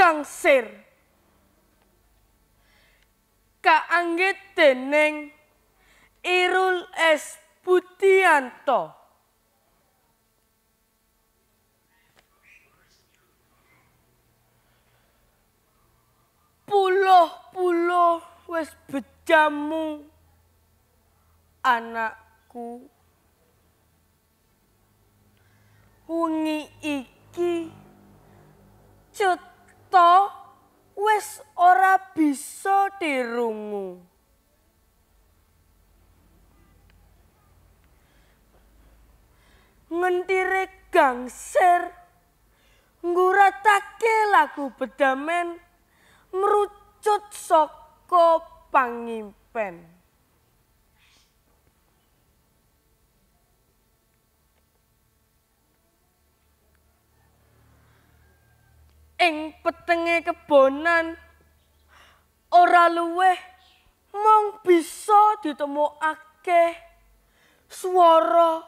gang sir kaanggit dening Irul S. Budianto. Puluh-puluh wis bejamu anakku. Wengi iki cut to wis ora bisa dirungu. Ngentire gangsir nguratake lagu bedamen merucut saka pangimpen. ing petenge kebonan ora luweh mong bisa ditemokake swara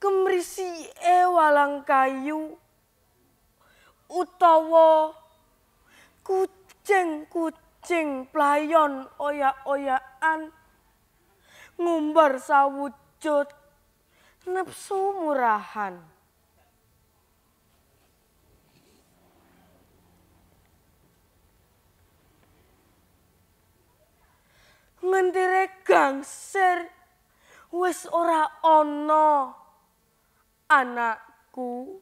kemrisi e walang kayu utawa kucing-kucing playon oyak-oyakan ngumbar sawujud nepsu murahan gangsir wis ora ana anakku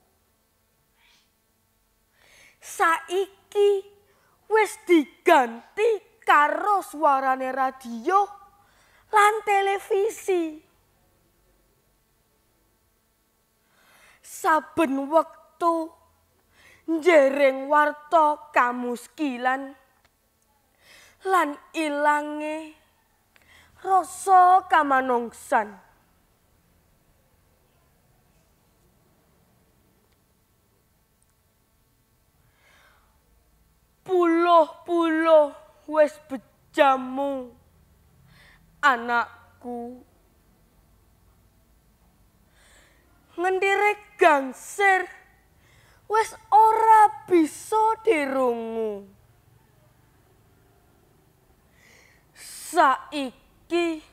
saiki wis diganti karo suarane radio lan televisi saben wektu njering warta kamuskilan lan ilange rasa kamanungsan. Puluh-puluh Wes bejamu anakku. Ngendire gangsir Wes ora bisa dirungu. Saik, iki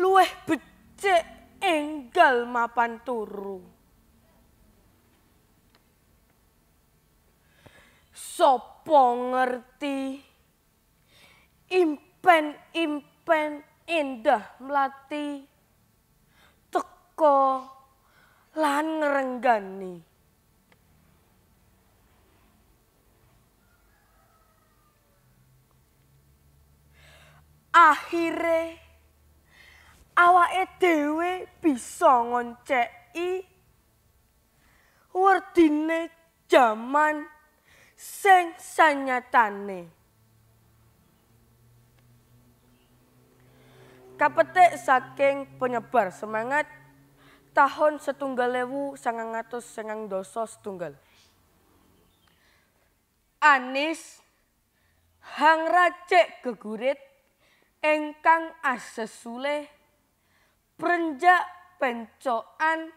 luweh becik enggal mapan turu sapa ngerti impen impen indah melati teko lan ngrenggani Akhire awake dhewe bisa ngonceki werdine jaman sing sanyatane. Kapetik saking penyebar semangat tahun setunggal lewu sangang atus sangang dosa setunggal. Anis hang racik gegurit engkang asesule prenjak pencoan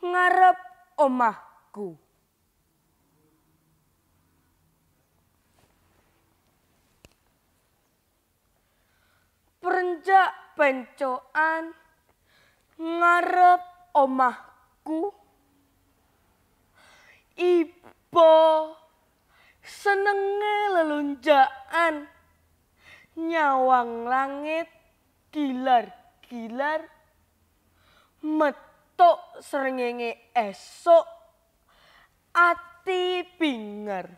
ngarep omahku prenjak pencoan ngarep omahku Ipo senenge lelunjaan nyawang langit gilar-gilar metuk srengenge esok ati pinger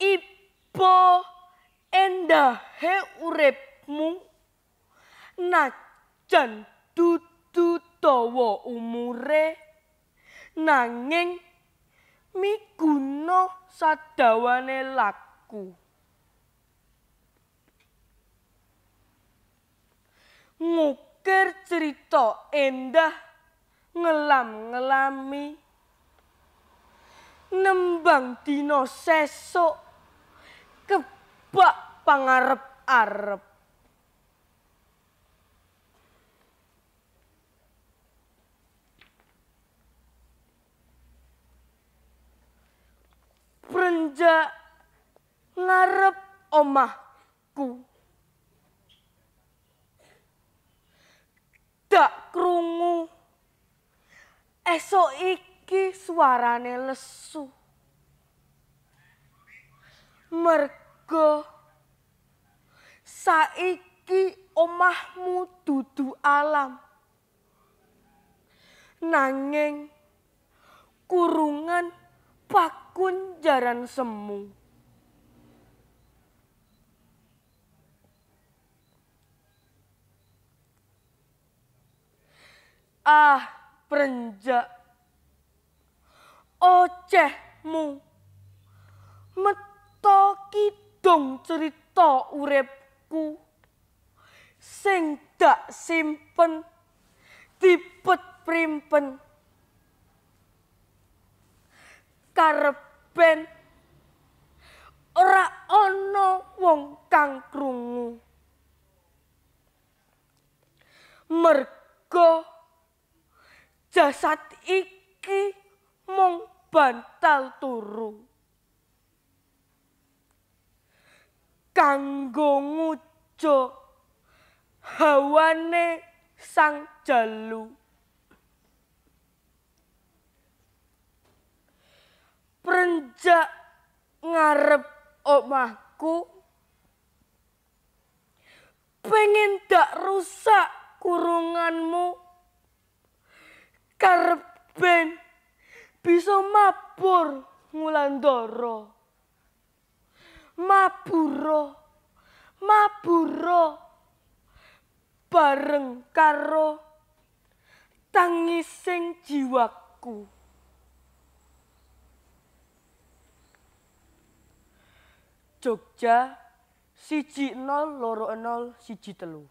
Ipo endahe uripmu najan dudu dawa umure nanging miguna sadawane laku. Ngukir cerita endah ngelam-ngelami. Nembang dina sesuk kebak pangarep-arep. prenja ngarep omahku dak krungu esok iki suarane lesu mergo saiki omahmu dudu alam nanging kurungan Pakun jaran semu ah prenjak ocehmu meto kidung cerita uripku sing dak simpen tipet primpen karepen ora ana wong kang krungu mergo jasad iki mung bantal turu kanggo ngujo hawane sang jaluk jak ngarep omahku pengen tak rusak kurunganmu karep ben bisa mabur ngulandoro maburo maburo bareng karo tangising jiwaku Jogja siji nol loro nol siji telu